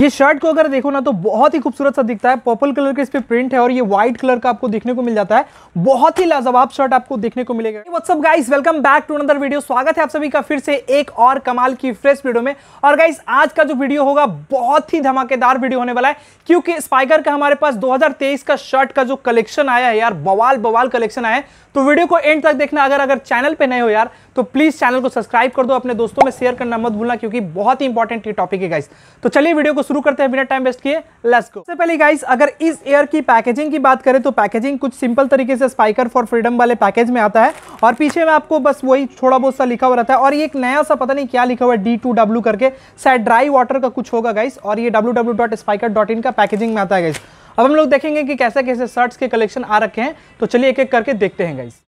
ये शर्ट को अगर देखो ना तो बहुत ही खूबसूरत सा दिखता है पर्पल कलर का इस पे प्रिंट है और ये व्हाइट कलर का आपको देखने को मिल जाता है बहुत ही लाजवाब शर्ट आपको देखने को मिलेगा guys welcome back to another video स्वागत है आप सभी का फिर से एक और कमाल की फ्रेश वीडियो में और गाइस आज का जो वीडियो होगा बहुत ही धमाकेदार वीडियो होने वाला है क्योंकि स्पाइकर का हमारे पास दो का शर्ट का जो कलेक्शन आया है यार बवाल बवाल कलेक्शन आया है तो वीडियो को एंड तक देखना अगर अगर चैनल पे नए हो यार तो प्लीज चैनल को सब्सक्राइब कर दो अपने दोस्तों में शेयर करना मत भूलना क्योंकि बहुत ही इंपॉर्टेंट ये टॉपिक है गाइस तो चलिए वीडियो को शुरू करते हैं बिना टाइम वेस्ट किए लेट्स गो सबसे पहले गाइस अगर इस एयर की पैकेजिंग की बात करें तो पैकेजिंग कुछ सिंपल तरीके से स्पाइकर फॉर फ्रीडम वाले पैकेज में आता है और पीछे में आपको बस वही थोड़ा बहुत सा लिखा हुआ रहता है और ये एक नया सा पता नहीं क्या लिखा हुआ है डी टू डब्ल्यू करके शायद ड्राई वाटर का कुछ होगा गाइस और ये W W dot Spykar dot in का पैकेजिंग में आता है गाइस अब हम लोग देखेंगे कि कैसे कैसे शर्ट्स के कलेक्शन आ रखे हैं तो चलिए एक एक करके देखते हैं गाइस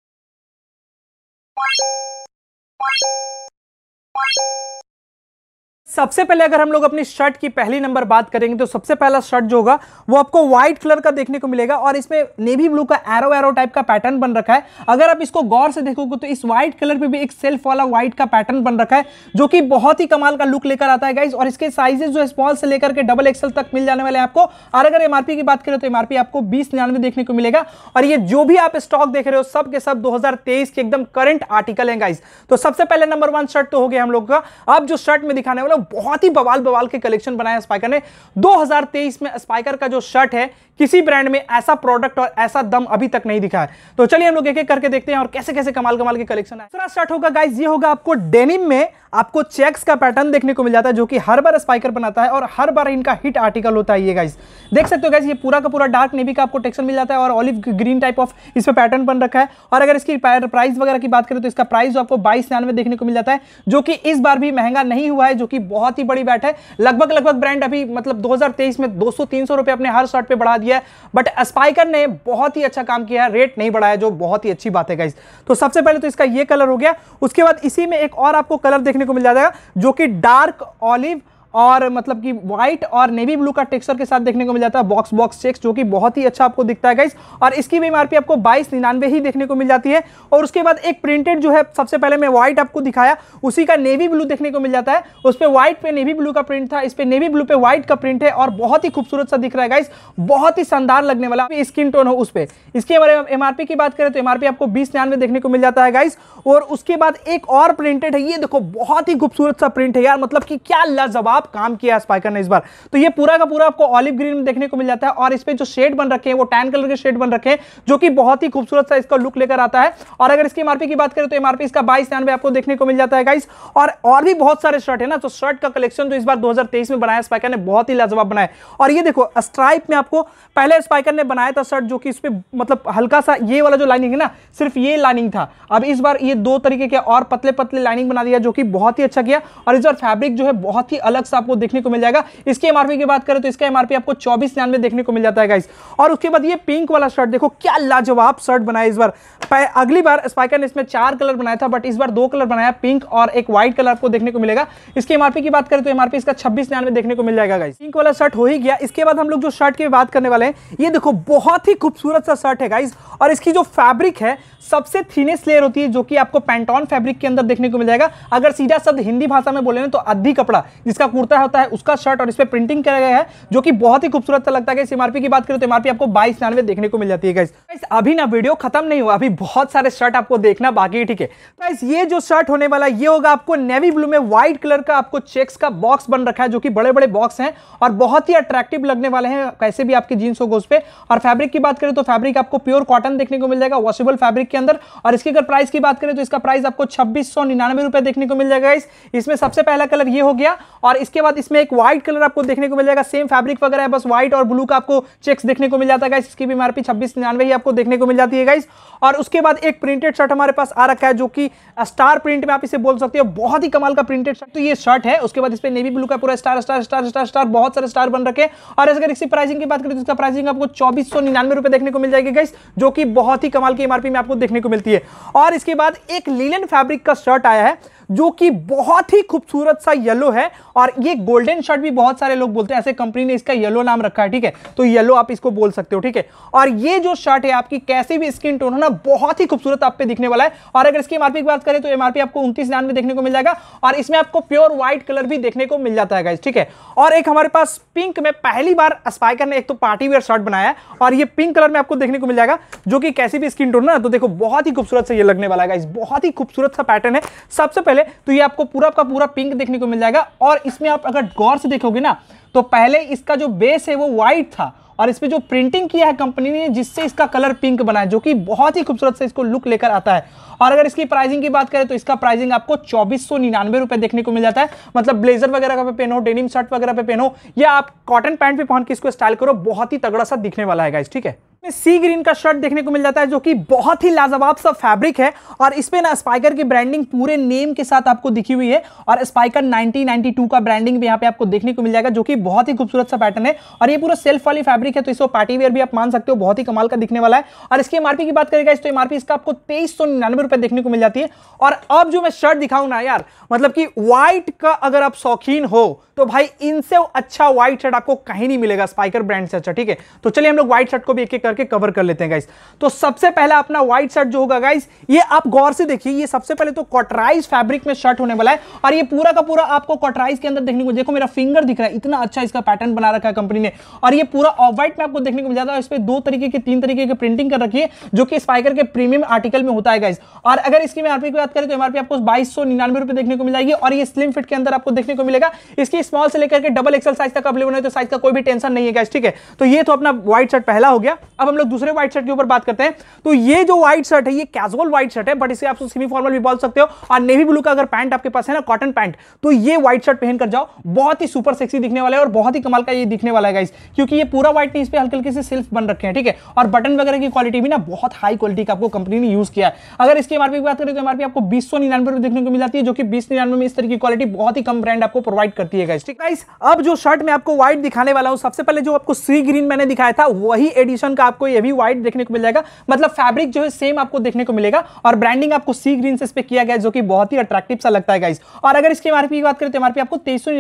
सबसे पहले अगर हम लोग अपनी शर्ट की पहली नंबर बात करेंगे तो सबसे पहला शर्ट जो होगा वो आपको व्हाइट कलर का देखने को मिलेगा और इसमें नेवी ब्लू का एरो एरो टाइप का पैटर्न बन रखा है अगर आप इसको गौर से देखोगे तो इस व्हाइट कलर पे भी एक सेल्फ वाला व्हाइट का पैटर्न बन रखा है जो कि बहुत ही कमाल का लुक लेकर आता है गाइज और इसके साइजेस जो स्मॉल से लेकर के डबल एक्सल तक मिल जाने वाले हैं आपको और अगर एमआरपी की बात करें तो एमआरपी आपको बीस निन्यानवे देखने को मिलेगा और ये जो भी आप स्टॉक देख रहे हो सब के सब तेईस के एकदम करंट आर्टिकल है गाइज तो सबसे पहले नंबर वन शर्ट तो हो गया हम लोग का अब जो शर्ट में दिखाने वाला बहुत ही बवाल बवाल के कलेक्शन बनाए स्पाइकर ने 2023 में स्पाइकर का जो शर्ट है किसी ब्रांड में ऐसा प्रोडक्ट और ऐसा दम अभी तक नहीं दिखा है तो चलिए हम लोग एक एक करके देखते हैं और कैसे कैसे कमाल कमाल के कलेक्शन है दूसरा शर्ट होगा गाइज ये होगा आपको डेनिम में आपको चेक्स का पैटर्न देखने को मिल जाता है जो कि हर बार स्पाइकर बनाता है और हर बार इनका हिट आर्टिकल होता है ये गाइज देख सकते हो गाइज ये पूरा का पूरा डार्क नेवी का आपको टेक्सचर मिल जाता है और ऑलिव ग्रीन टाइप ऑफ इस पर पैटर्न बन रखा है और अगर इसकी प्राइस वगैरह की बात करें तो इसका प्राइस आपको बाईस देखने को मिल जाता है जो कि इस बार भी महंगा नहीं हुआ है जो कि बहुत ही बड़ी बैट है लगभग लगभग ब्रांड अभी मतलब 2023 में 200-300 रुपए अपने हर शर्ट पे बढ़ा दिया है बट स्पाइकर ने बहुत ही अच्छा काम किया है रेट नहीं बढ़ाया जो बहुत ही अच्छी बात है गाइज तो सबसे पहले तो इसका यह कलर हो गया उसके बाद इसी में एक और आपको कलर देखने को मिल जाएगा जो कि डार्क ऑलिव और मतलब कि व्हाइट और नेवी ब्लू का टेक्सचर के साथ देखने को मिल जाता है बॉक्स बॉक्स चेक्स जो कि बहुत ही अच्छा आपको दिखता है गाइस और इसकी भी एमआरपी आपको बाईस निन्यानवे ही देखने को मिल जाती है और उसके बाद एक प्रिंटेड जो है सबसे पहले मैं व्हाइट आपको दिखाया उसी का नेवी ब्लू देखने को मिल जाता है उस पर व्हाइट पे नेवी ब्लू का प्रिंट था इस पर नेवी ब्लू पे व्हाइट का प्रिंट है और बहुत ही खूबसूरत सा दिख रहा है गाइस बहुत ही शानदार लगने वाला स्किन टोन हो उस पर इसके बारे एमआरपी की बात करें तो एमआरपी आपको बीस निन्यानवे देखने को मिल जाता है गाइस और उसके बाद एक और प्रिंटेड है ये देखो बहुत ही खूबसूरत सा प्रिंट है यार मतलब कि क्या लाजवाब खिलाफ काम किया है स्पाइकर ने इस बार तो ये पूरा का पूरा आपको ऑलिव ग्रीन में देखने को मिल जाता है और इस पर जो शेड बन रखे हैं वो टैन कलर के शेड बन रखे हैं जो कि बहुत ही खूबसूरत सा इसका लुक लेकर आता है और अगर इसकी एमआरपी की बात करें तो एमआरपी इसका बाईस नानवे आपको देखने को मिल जाता है गाइस और और भी बहुत सारे शर्ट है ना तो शर्ट का कलेक्शन जो इस बार 2023 में बनाया स्पाइकर ने बहुत ही लाजवाब बनाया और ये देखो स्ट्राइप में आपको पहले स्पाइकर ने बनाया था शर्ट जो कि इस पर मतलब हल्का सा ये वाला जो लाइनिंग है ना सिर्फ ये लाइनिंग था अब इस बार ये दो तरीके के और पतले पतले लाइनिंग बना दिया जो कि बहुत ही अच्छा किया और इस बार फैब्रिक जो है बहुत ही अलग आपको देखने को मिल जाएगा इसके एमआरपी की बात करें तो इसका एमआरपी आपको चौबीस देखने को मिल जाता है गाइस और उसके बाद ये पिंक वाला शर्ट देखो क्या लाजवाब शर्ट बनाया इस बार अगली बार स्पाइकर ने इसमें चार कलर बनाया था बट इस बार दो कलर बनाया पिंक और एक व्हाइट कलर आपको देखने को मिलेगा इसकी एमआरपी की बात करें तो एमआरपी इसका छब्बीस में देखने को मिल जाएगा गाइस पिंक वाला शर्ट हो ही गया इसके बाद हम लोग जो शर्ट की बात करने वाले हैं ये देखो बहुत ही खूबसूरत सा शर्ट है गाइज और इसकी जो फैब्रिक है सबसे थीनेस्ट लेयर होती है जो कि आपको पैंटॉन फैब्रिक के अंदर देखने को मिल जाएगा अगर सीधा शब्द हिंदी भाषा में बोले तो अद्धी कपड़ा जिसका कुर्ता होता है उसका शर्ट और इस पर प्रिंटिंग किया गया है जो कि बहुत ही खूबसूरत लगता है इस एमआरपी की बात करें तो एमआरपी आपको बाईस नानवे देखने को मिल जाती है गाइस अभी ना वीडियो खत्म नहीं हुआ अभी बहुत सारे शर्ट आपको देखना बाकी है ठीक है प्राइस ये जो शर्ट होने वाला ये होगा आपको नेवी ब्लू में व्हाइट कलर का आपको चेक्स का बॉक्स बन रखा है जो कि बड़े बड़े बॉक्स हैं और बहुत ही अट्रैक्टिव लगने वाले हैं कैसे भी आपकी जीन्स होगा उस पर और फैब्रिक की बात करें तो फैब्रिक आपको प्योर कॉटन देखने को मिल जाएगा वॉशेबल फैब्रिक के अंदर और इसकी अगर प्राइस की बात करें तो इसका प्राइस आपको छब्बीस रुपए देखने को मिल जाएगा इस इसमें सबसे पहला कलर ये हो गया और इसके बाद इसमें एक व्हाइट कलर आपको देखने को मिल जाएगा सेम फैब्रिक वगैरह है बस व्हाइट और ब्लू का आपको चेक्स देखने को मिल जाता है इसकी भी एमआरपी छब्बीस निन्यानवे ही आपको देखने को मिल जाती है गाइस और उसके बाद एक प्रिंटेड शर्ट हमारे पास आ रखा है जो कि स्टार प्रिंट में आप इसे बोल सकते हो बहुत ही कमाल का प्रिंटेड शर्ट तो ये शर्ट है उसके बाद इस पर नेवी ब्लू का पूरा star star star star star बहुत सारे स्टार बन रखे और अगर इसकी प्राइसिंग की बात करें तो इसका प्राइसिंग आपको चौबीस सौ देखने को मिल जाएगी गाइस जो कि बहुत ही कमाल की एमआरपी में आपको देखने को मिलती है और इसके बाद एक लीलन फैब्रिक का शर्ट आया है जो कि बहुत ही खूबसूरत सा येलो है और ये गोल्डन शर्ट भी बहुत सारे लोग बोलते हैं ऐसे कंपनी ने इसका येलो नाम रखा है ठीक है तो येलो आप इसको बोल सकते हो ठीक है और ये जो शर्ट है आपकी कैसी भी स्किन टोन हो ना बहुत ही खूबसूरत आप पे दिखने वाला है और अगर इसकी एमआरपी की बात करें तो एमआरपी आपको उनतीस में देखने को मिल जाएगा और इसमें आपको प्योर व्हाइट कलर भी देखने को मिल जाता है ठीक है और एक हमारे पास पिंक में पहली बार स्पाइकर ने एक तो पार्टी वेयर शर्ट बनाया है और ये पिंक कलर में आपको देखने को मिल जाएगा जो कि कैसी भी स्किन टोन ना तो देखो बहुत ही खूबसूरत से ये लगने वाला है बहुत ही खूबसूरत सा पैटर्न है सबसे पहले तो ये आपको पूरा का पूरा पिंक देखने को मिल जाएगा और इसमें आप अगर गौर से देखोगे ना तो पहले इसका जो बेस है वो व्हाइट था और इसमें जो प्रिंटिंग किया है कंपनी ने जिससे इसका कलर पिंक बना है जो कि बहुत ही खूबसूरत से इसको लुक लेकर आता है और अगर इसकी प्राइसिंग की बात करें तो इसका प्राइसिंग आपको चौबीस सौ निन्यानवे रुपये देखने को मिल जाता है मतलब ब्लेजर वगैरह पे पहनो डेनिम शर्ट वगैरह पे पहनो या आप कॉटन पैंट पे पहन के इसको स्टाइल करो बहुत ही तगड़ा सा दिखने वाला है गाइस ठीक है में सी ग्रीन का शर्ट देखने को मिल जाता है जो कि बहुत ही लाजवाब सा फैब्रिक है और इसमें ना स्पाइकर की ब्रांडिंग पूरे नेम के साथ आपको दिखी हुई है और स्पाइकर 1992 का ब्रांडिंग भी यहाँ पे आपको देखने को मिल जाएगा जो कि बहुत ही खूबसूरत सा पैटर्न है और ये पूरा सेल्फ वाली फैब्रिक है तो इसको पार्टी वेयर भी आप मान सकते हो बहुत ही कमाल का दिखने वाला है और इसकी एमआरपी की बात करेगा इस तो एमआरपी इसका आपको तेईस सौ देखने को मिल जाती है और अब जो मैं शर्ट दिखाऊँ ना यार मतलब कि व्हाइट का अगर आप शौकीन हो तो भाई इनसे अच्छा व्हाइट शर्ट आपको कहीं नहीं मिलेगा स्पाइकर ब्रांड से अच्छा ठीक है तो चलिए हम लोग व्हाइट शर्ट को भी एक एक करके कवर कर लेते हैं गाइस तो सबसे पहले अपना व्हाइट शर्ट जो होगा गाइस ये आप गौर से देखिए ये सबसे पहले तो कॉटराइज फैब्रिक में शर्ट होने वाला है और ये पूरा का पूरा आपको कॉटराइज के अंदर देखने को देखो मेरा फिंगर दिख रहा है इतना अच्छा इसका पैटर्न बना रखा है कंपनी ने और ये पूरा ऑफ व्हाइट में आपको देखने को मिल जाता है इस पर दो तरीके की तीन तरीके की प्रिंटिंग कर रखी है जो कि स्पाइकर के प्रीमियम आर्टिकल में होता है गाइस और अगर इसकी एमआरपी की बात करें तो एमआरपी आपको बाईस रुपए देखने को मिल जाएगी और ये स्लिम फिट के अंदर आपको देखने को मिलेगा इसकी स्मॉल से लेकर के डबल एक्सल साइज तक अवेलेबल है तो साइज का कोई भी टेंशन नहीं है गाइस ठीक है तो ये तो अपना व्हाइट शर्ट पहला हो गया अब हम लोग दूसरे व्हाइट शर्ट के ऊपर बात करते हैं तो ये जो व्हाइट शर्ट है ये कैजुअल व्हाइट शर्ट है बट इसे आप सेमी फॉर्मल भी बोल सकते हो और नेवी ब्लू का अगर पैंट आपके पास है ना कॉटन पैंट तो ये व्हाइट शर्ट पहनकर जाओ बहुत ही सुपर सेक्सी दिखने वाला है और बहुत ही कमाल का ये दिखने वाला है गाइस क्योंकि ये पूरा व्हाइट नहीं इस पर हल्के हल्के से सेल्फ बन रखे हैं ठीक है और बटन वगैरह की क्वालिटी भी ना बहुत हाई क्वालिटी का आपको कंपनी ने यूज किया है अगर इसकी एमआरपी की बात करें तो एमआरपी आपको बीस सौ निन्यानवे रुपए देखने को मिल जाती है जो कि बीस निन्यानवे में इस तरह की क्वालिटी बहुत ही कम ब्रांड आपको प्रोवाइड करती है गाइस ठीक गाइस अब जो शर्ट मैं आपको व्हाइट दिखाने वाला हूं सबसे पहले जो आपको सी ग्रीन मैंने दिखाया था वही एडिशन का आपको ये भी व्हाइट देखने को मिल जाएगा मतलब फैब्रिक जो है सेम आपको देखने को मिलेगा और ब्रांडिंग आपको सी ग्रीन से इस पर किया गया जो कि बहुत ही अट्रैक्टिव सा लगता है गाइस और अगर इसकी एमआरपी की बात करें तो एमआरपी आपको तेईस सौ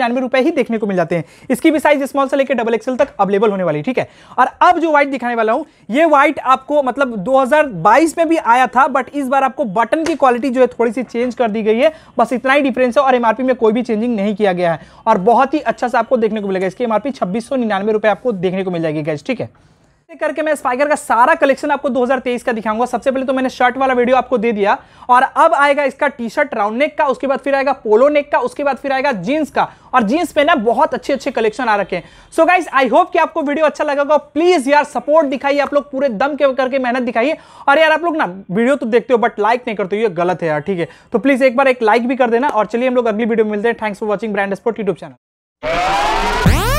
ही देखने को मिल जाते हैं इसकी भी साइज स्मॉल से लेकर डबल एक्सल तक अवेलेबल होने वाली ठीक है और अब जो व्हाइट दिखाने वाला हूँ ये व्हाइट आपको मतलब दो में भी आया था बट इस बार आपको बटन की क्वालिटी जो है थोड़ी सी चेंज कर दी गई है बस इतना ही डिफरेंस है और एमआरपी में कोई भी चेंजिंग नहीं किया गया है और बहुत ही अच्छा सा आपको देखने को मिलेगा इसकी एमआरपी छब्बीस सौ निन्यानवे रुपए आपको देखने को मिल जाएगी गैस ठीक है करके मैं स्पाइकर का सारा कलेक्शन आपको 2023 का दिखाऊंगा सबसे पहले तो मैंने शर्ट वाला वीडियो आपको दे दिया और अब आएगा इसका टी शर्ट राउंड नेक का उसके बाद फिर आएगा पोलो नेक का उसके बाद फिर आएगा जींस का और जींस पे ना बहुत अच्छे अच्छे कलेक्शन आ रखे हैं सो गाइज आई होप कि आपको वीडियो अच्छा लगा होगा प्लीज यार सपोर्ट दिखाइए आप लोग पूरे दम के करके मेहनत दिखाइए और यार आप लोग ना वीडियो तो देखते हो बट लाइक नहीं करते हो ये गलत है यार ठीक है तो प्लीज एक बार एक लाइक भी कर देना और चलिए हम लोग अगली वीडियो मिलते हैं thanks for watching brand sport YouTube channel